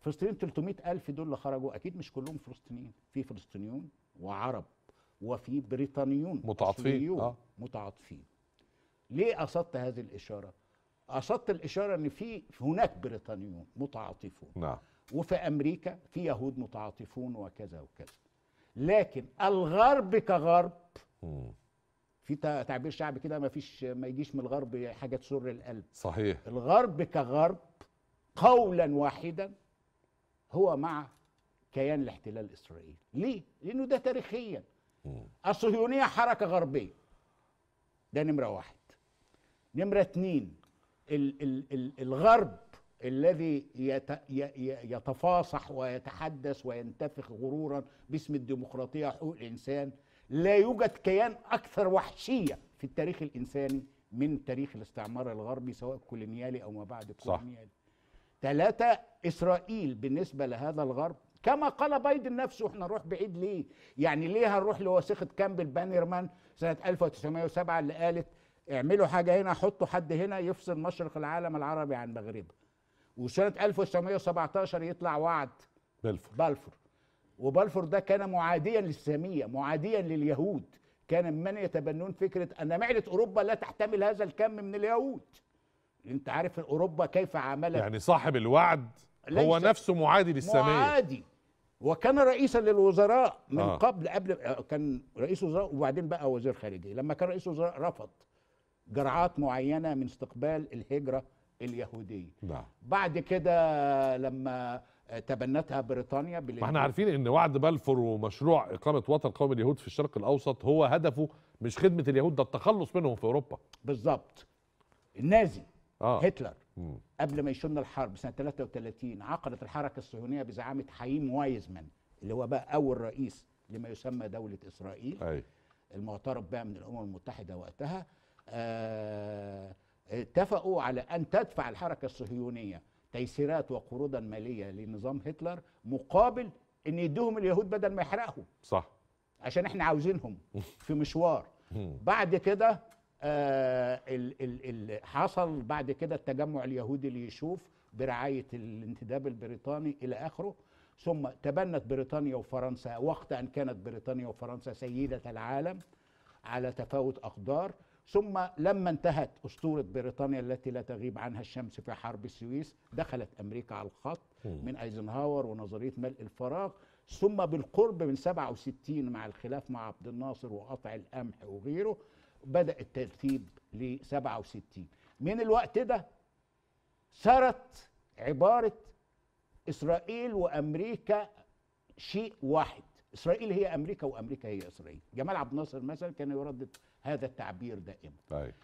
فلسطينيين 300 ألف دول اللي خرجوا أكيد مش كلهم فلسطينيين في فلسطينيون وعرب وفي بريطانيون متعاطفين آه. متعاطفين ليه قصدت هذه الإشارة؟ قصدت الإشارة أن في هناك بريطانيون متعاطفون نعم. وفي أمريكا في يهود متعاطفون وكذا وكذا لكن الغرب كغرب م. في تعبير شعبي كده ما فيش ما يجيش من الغرب حاجه تسر القلب صحيح الغرب كغرب قولا واحدا هو مع كيان الاحتلال الاسرائيلي ليه لانه ده تاريخيا الصهيونيه حركه غربيه ده نمره واحد نمره اتنين ال ال ال الغرب الذي يتفاصح ويتحدث وينتفخ غرورا باسم الديمقراطيه وحقوق الانسان لا يوجد كيان اكثر وحشيه في التاريخ الانساني من تاريخ الاستعمار الغربي سواء كولونيالي او ما بعد كولونيالي ثلاثة إسرائيل بالنسبة لهذا الغرب كما قال بايدن نفسه احنا نروح بعيد ليه يعني ليه هنروح لوثيقة كامبل بانيرمان سنة 1907 اللي قالت اعملوا حاجة هنا حطوا حد هنا يفصل مشرق العالم العربي عن مغربه وسنة 1917 يطلع وعد بلفور بلفور وبلفور ده كان معاديا للسامية معاديا لليهود كان من يتبنون فكرة أن معدة أوروبا لا تحتمل هذا الكم من اليهود انت عارف اوروبا كيف عاملت يعني صاحب الوعد هو نفسه معادي للسامية معادي وكان رئيسا للوزراء من آه. قبل قبل آه، كان رئيس وزراء وبعدين بقى وزير خارجيه لما كان رئيس وزراء رفض جرعات معينه من استقبال الهجره اليهوديه نعم بعد كده لما تبنتها بريطانيا ما احنا عارفين ان وعد بلفور ومشروع اقامه وطن قومي اليهود في الشرق الاوسط هو هدفه مش خدمه اليهود ده التخلص منهم في اوروبا بالظبط النازي آه. هتلر مم. قبل ما يشن الحرب سنه 33 عقدت الحركه الصهيونيه بزعامه حييم وايزمان اللي هو بقى اول رئيس لما يسمى دوله اسرائيل أي. المعترف بها من الامم المتحده وقتها آه اتفقوا على ان تدفع الحركه الصهيونيه تيسيرات وقروضا ماليه لنظام هتلر مقابل ان يدوهم اليهود بدل ما يحرقهم صح عشان احنا عاوزينهم في مشوار بعد كده آه ال ال حصل بعد كده التجمع اليهودي ليشوف برعايه الانتداب البريطاني الى اخره ثم تبنت بريطانيا وفرنسا وقت ان كانت بريطانيا وفرنسا سيده العالم على تفاوت اقدار ثم لما انتهت اسطوره بريطانيا التي لا تغيب عنها الشمس في حرب السويس دخلت امريكا على الخط من ايزنهاور ونظريه ملء الفراغ ثم بالقرب من 67 مع الخلاف مع عبد الناصر وقطع القمح وغيره بدأ الترتيب ل 67 من الوقت ده سرت عبارة إسرائيل وأمريكا شيء واحد إسرائيل هي أمريكا وأمريكا هي إسرائيل جمال عبد الناصر مثلا كان يردد هذا التعبير دائما طيب.